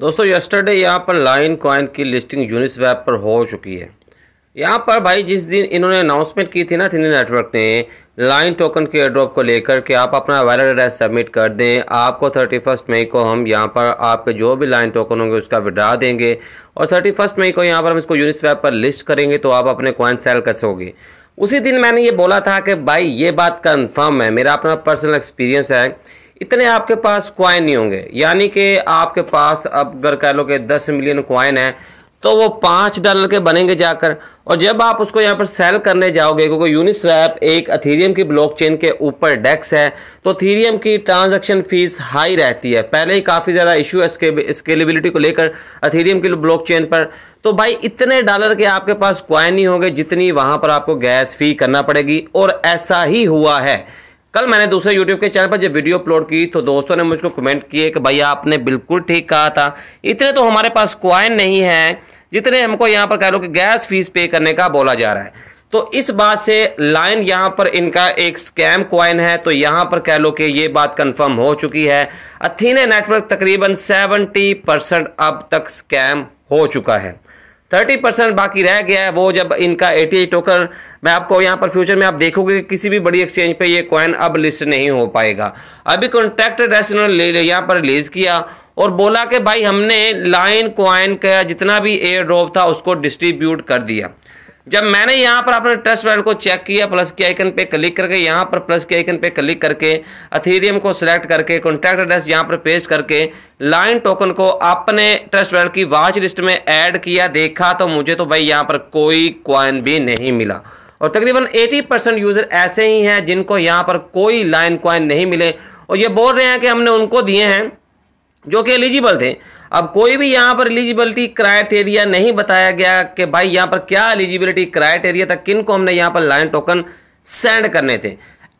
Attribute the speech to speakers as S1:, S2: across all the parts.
S1: दोस्तों यस्टरडे यहाँ पर लाइन कॉइन की लिस्टिंग यूनिस वेब पर हो चुकी है यहाँ पर भाई जिस दिन इन्होंने अनाउंसमेंट की थी ना थी नेटवर्क ने लाइन टोकन के एड्रॉप को लेकर के आप अपना वैलिड एड्रेस सबमिट कर दें आपको थर्टी फर्स्ट मई को हम यहाँ पर आपके जो भी लाइन टोकन होंगे उसका विड्रा देंगे और थर्टी फर्स्ट मई को यहाँ पर हम इसको यूनिस वेब पर लिस्ट करेंगे तो आप अपने कॉइन सेल कर सकोगे उसी दिन मैंने ये बोला था कि भाई ये बात कन्फर्म है मेरा अपना पर्सनल एक्सपीरियंस है इतने आपके पास क्वाइन नहीं होंगे यानी कि आपके पास अब अगर कह लो कि दस मिलियन क्वाइन है तो वो पाँच डॉलर के बनेंगे जाकर और जब आप उसको यहाँ पर सेल करने जाओगे क्योंकि यूनिस्वैप एक अथीरियम की ब्लॉकचेन के ऊपर डेक्स है तो अथीरियम की ट्रांजैक्शन फीस हाई रहती है पहले ही काफ़ी ज़्यादा इशू है स्केलेबिलिटी को लेकर अथीरियम की ब्लॉकचेन पर तो भाई इतने डॉलर के आपके पास क्वाइन नहीं होंगे जितनी वहाँ पर आपको गैस फी करना पड़ेगी और ऐसा ही हुआ है कल मैंने दूसरे यूट्यूब के चैनल पर जब वीडियो अपलोड की तो दोस्तों ने मुझको कमेंट किए कि भाई आपने बिल्कुल ठीक कहा था इतने तो हमारे पास क्वाइन नहीं है जितने हमको यहाँ पर कह लो कि गैस फीस पे करने का बोला जा रहा है तो इस बात से लाइन यहाँ पर इनका एक स्कैम क्वाइन है तो यहाँ पर कह लो कि ये बात कंफर्म हो चुकी है अथीने नेटवर्क तकरीबन 70 परसेंट अब तक स्कैम हो चुका है 30 परसेंट बाकी रह गया है वो जब इनका ए टी टोकन मैं आपको यहाँ पर फ्यूचर में आप देखोगे कि किसी भी बड़ी एक्सचेंज पे ये कॉइन अब लिस्ट नहीं हो पाएगा अभी कॉन्ट्रैक्ट एड्रेस इन्होंने ले यहाँ पर रिलीज़ किया और बोला कि भाई हमने लाइन कॉइन का जितना भी एयर ड्रॉप था उसको डिस्ट्रीब्यूट कर दिया जब मैंने यहाँ पर अपने ट्रस्ट वैल्ड को चेक किया प्लस के आइकन पे क्लिक करके यहाँ पर प्लस के आइकन पे क्लिक करके अथीरियम को सिलेक्ट करके कॉन्ट्रैक्ट एड्रेस यहाँ पर पेस्ट करके लाइन टोकन को अपने ट्रस्ट वैलेट की वाच लिस्ट में ऐड किया देखा तो मुझे तो भाई यहाँ पर कोई क्वाइन भी नहीं मिला और तकरीबन 80 परसेंट यूज़र ऐसे ही हैं जिनको यहाँ पर कोई लाइन क्वाइन नहीं मिले और ये बोल रहे हैं कि हमने उनको दिए हैं जो कि एलिजिबल थे अब कोई भी यहाँ पर एलिजिबिलिटी क्राइटेरिया नहीं बताया गया कि भाई यहाँ पर क्या एलिजिबिलिटी क्राइटेरिया था किन को हमने यहाँ पर लाइन टोकन सेंड करने थे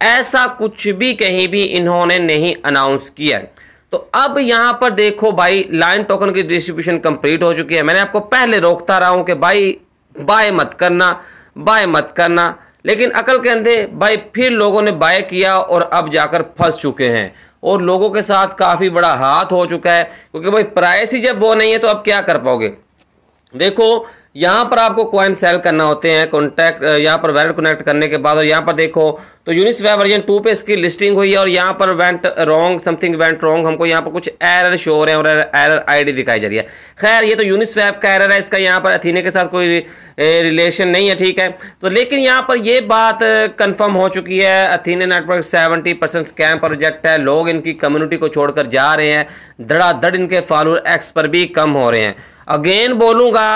S1: ऐसा कुछ भी कहीं भी इन्होंने नहीं अनाउंस किया तो अब यहां पर देखो भाई लाइन टोकन की डिस्ट्रीब्यूशन कंप्लीट हो चुकी है मैंने आपको पहले रोकता रहा हूं कि भाई बाय मत करना बाय मत करना लेकिन अकल के अंधे भाई फिर लोगों ने बाय किया और अब जाकर फंस चुके हैं और लोगों के साथ काफ़ी बड़ा हाथ हो चुका है क्योंकि भाई प्राइस ही जब वो नहीं है तो अब क्या कर पाओगे देखो यहाँ पर आपको क्वाइन सेल करना होते हैं कॉन्टैक्ट यहाँ पर वैलेट कनेक्ट करने के बाद और यहाँ पर देखो तो यूनिस वर्जन टू पे इसकी लिस्टिंग हुई है और यहाँ पर went wrong something went wrong हमको यहाँ पर कुछ एरर शो हो रहे हैं और एरर आईडी दिखाई जा रही है खैर ये तो यूनिस वेब का एरर है इसका यहाँ पर अथीने के साथ कोई रिलेशन नहीं है ठीक है तो लेकिन यहाँ पर ये बात कंफर्म हो चुकी है Athene network seventy percent scam project है लोग इनकी कम्युनिटी को छोड़कर जा रहे हैं धड़ाधड़ इनके फॉलोअर एक्स पर भी कम हो रहे हैं अगेन बोलूँगा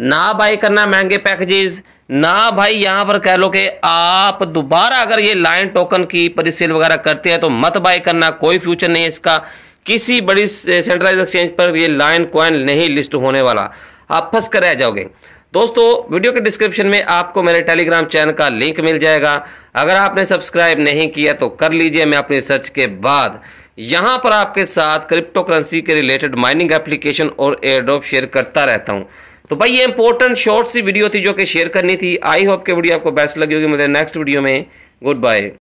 S1: ना बाई करना महंगे पैकेजेस ना भाई यहाँ पर कह लो कि आप दोबारा अगर ये लाइन टोकन की परिसेल वगैरह करते हैं तो मत बाई करना कोई फ्यूचर नहीं है इसका किसी बड़ी सेंट्रलाइज एक्सचेंज पर ये लाइन क्वाइन नहीं लिस्ट होने वाला आप फंस कर रह जाओगे दोस्तों वीडियो के डिस्क्रिप्शन में आपको मेरे टेलीग्राम चैनल का लिंक मिल जाएगा अगर आपने सब्सक्राइब नहीं किया तो कर लीजिए मैं अपनी सर्च के बाद यहाँ पर आपके साथ क्रिप्टो करेंसी के रिलेटेड माइनिंग एप्लीकेशन और एयर ड्रॉप शेयर करता रहता हूँ तो भाई ये इंपॉर्टेंट शॉर्ट सी वीडियो थी जो कि शेयर करनी थी आई होप के वीडियो आपको बेस्ट लगी होगी मुझे नेक्स्ट वीडियो में गुड बाय